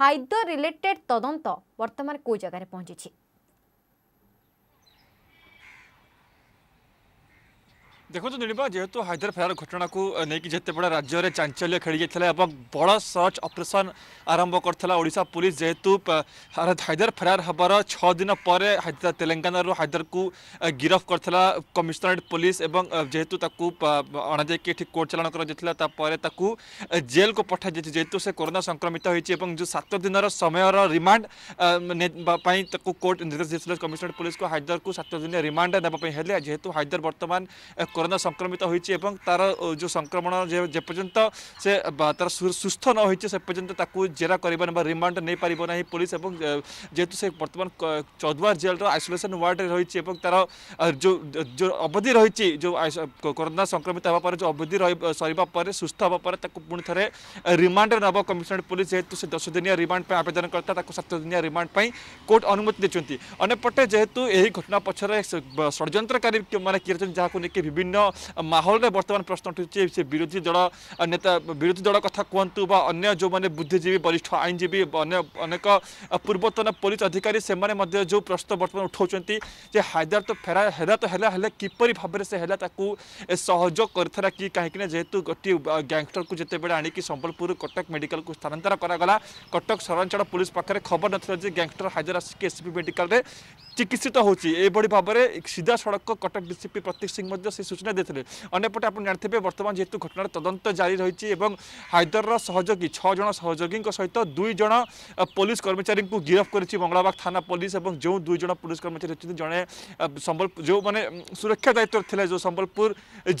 ହାଇଦ related ତଦନ୍ତ ବର୍ତ୍ତମାନ କେଉଁ ଜାଗାରେ ପହଞ୍ଚିଛି ଦେଖନ୍ତୁ ନୀଳିମା ଯେହେତୁ ହାଇଦ୍ରାଫାର ଘଟଣାକୁ ନେଇକି ଯେତେ ବଡ଼ ରାଜ୍ୟରେ ଚାଞ୍ଚଲ୍ୟ ଖେଳିଯାଇଥିଲା ଏବଂ ବଡ଼ ସର୍ଚ୍ଚ ଅପରେସନ୍ ଆରମ୍ଭ କରିଥିଲା ଓଡ଼ିଶା ପୁଲିସ ଯେହେତୁ ହାଇଦର ଫେରାର ହେବାର ଛଅ ଦିନ ପରେ ତେଲେଙ୍ଗାନାରୁ ହାଇଦରକୁ ଗିରଫ କରିଥିଲା କମିଶନରେଟ୍ ପୁଲିସ ଏବଂ ଯେହେତୁ ତାକୁ ଅଣାଯାଇକି ଏଠି କୋର୍ଟ ଚାଲାଣ କରାଯାଇଥିଲା ତାପରେ ତାକୁ ଜେଲ୍କୁ ପଠାଯାଇଛି ଯେହେତୁ ସେ କରୋନା ସଂକ୍ରମିତ ହୋଇଛି ଏବଂ ଯେଉଁ ସାତ ଦିନର ସମୟର ରିମାଣ୍ଡ ପାଇଁ ତାକୁ କୋର୍ଟ ନିର୍ଦ୍ଦେଶ ଦେଇଥିଲେ କମିଶନରେଟ୍ ପୁଲିସକୁ ହାଇଦରକୁ ସାତ ଦିନ ରିମାଣ୍ଡ ନେବା ପାଇଁ ହେଲେ ଯେହେତୁ ହାଇଦର ବର୍ତ୍ତମାନ कोरोना संक्रमित हो तार जो संक्रमण जेपर्यंत से तार सुस्थ न होपर्यंतुक जेरा कर रिमाण्ड नहीं पारना पुलिस और जेहेतु से बर्तमान चौदवार जेल रइसोलेसन वार्ड रही तार जो जो अवधि रही जो कोरोना संक्रमित होगापर जो अवधि सरपर सुस्थ हाँपर पुण् रिमाण्ड नव कमिशनरेट पुलिस जेहतु से दस दिनिया रिमाण्ड आवेदन करता दिनिया रिमांड कोर्ट अनुमति देखते अनेपटे जेहतु यही घटना पक्षर षड्यंत्री मैंने किए जहाँ को लेकिन विभिन्न ভিন্ন মাহলরে বর্তমান প্রশ্নটি হচ্ছে সে বিরোধী দল নেতা বিরোধী দল কথা কুহতু বা অন্য যে বুদ্ধিজীবী বরিষ্ঠ আইনজীবী অনেক পূর্বতন পুলিশ অধিকারী সে যে প্রশ্ন বর্তমান উঠাউছেন যে হায়দার তো ফেরা হেরা তো হেলা হলে কিপর ভাবে সে হেলা তাকে সহযোগ করে কি কাহিঁকি না যেহেতু গোটি গ্যাংস্টর কু যেতবে আনিকি সম্বলপুর কটক মেডিকাল কু স্থানান্তর করা কটক সরাঞ্চল পুলিশ পাখে খবর নথিলা যে গ্যাংস্টর হায়দার আসিকি এসপি মেডিকালে চিকিৎসিত হচ্ছে এইভাবে ভাবে সিধা সড়ক কটক ডিসিপি প্রতীক সিং সে সূচনা দিয়ে অন্যপটে আপনার জাঁথিবে বর্তমান যেহেতু ঘটনার তদন্ত জারি রয়েছে এবং হায়দরর সহযোগী ছজন সহযোগী সহ দুইজন পুলিশ কর্মচারী গিরফ করেছে মঙ্গলাবাগ থানা পুলিশ এবং যে দুইজন পুলিশ কর্মচারী অনেক জনে সম্বলপুর যে সুরক্ষা দায়িত্ব লে যে সম্বলপুর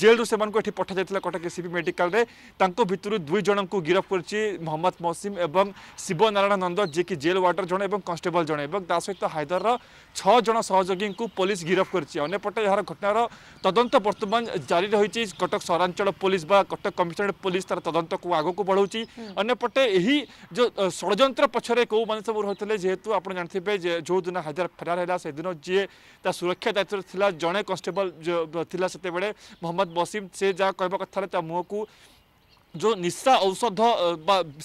জেলু সে এটি পঠা যাই কটক এসিপি মেডিকালে তাঁর ভিতর দুইজন গিরফ করেছে মহম্মদ মৌসিম এবং শিবনারায়ণ নন্দ যে জেল ওয়ার্ডর জন এবং কনস্টেবল জন এবং তা সহ হায়দরর ছ ଛଅ ଜଣ ସହଯୋଗୀଙ୍କୁ ପୋଲିସ ଗିରଫ କରିଛି ଅନ୍ୟପଟେ ଏହାର ଘଟଣାର ତଦନ୍ତ ବର୍ତ୍ତମାନ ଜାରି ରହିଛି କଟକ ସହରାଞ୍ଚଳ ପୋଲିସ ବା କଟକ କମିଶନରେଟ୍ ପୋଲିସ ତାର ତଦନ୍ତକୁ ଆଗକୁ ବଢ଼ାଉଛି ଅନ୍ୟପଟେ ଏହି ଯେଉଁ ଷଡ଼ଯନ୍ତ୍ର ପଛରେ କେଉଁମାନେ ସବୁ ରହିଥିଲେ ଯେହେତୁ ଆପଣ ଜାଣିଥିବେ ଯେ ଯେଉଁଦିନ ହାଇଦର ଫେରାର ହେଲା ସେଦିନ ଯିଏ ତା ସୁରକ୍ଷା ଦାୟିତ୍ୱରେ ଥିଲା ଜଣେ କନଷ୍ଟେବଲ ଥିଲା ସେତେବେଳେ ମହମ୍ମଦ ବସିମ ସେ ଯାହା କହିବା କଥା ତା ମୁହଁକୁ जो निशा औषध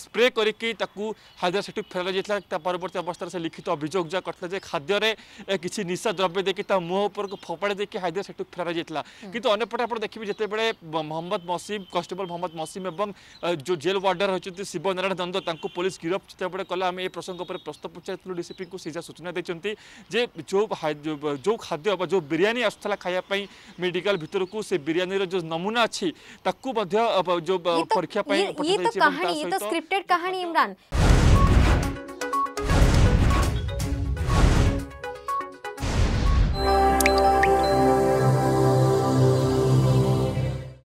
स्प्रे करके फेर परवर्त अवस्था से लिखित अभियोग जहाँ करते खाद्य किसी निशा द्रव्य देखिए मुँह उपरको फोपाड़े देखिए हायद्रा से फेर जाता कि अनेपटे आप देखिए जिते बड़े मोहम्मद मसीम कन्स्टेबल मोहम्मद मसीम और जो जेल वार्डर होती शिवनारायण नारायण दंद पुलिस गिरफ्त जिते बड़े कल आम ए प्रसंग पर प्रश्न पचारू डीसीपी को सीधा सूचना देखते जो जो खाद्य जो बिरीयी आसाला खायाप मेडिकल भितर को से बिरीयर जो नमूना अच्छी जो परीक्षा ये तो कहानी ये तो स्क्रिप्टेड कहानी इमरान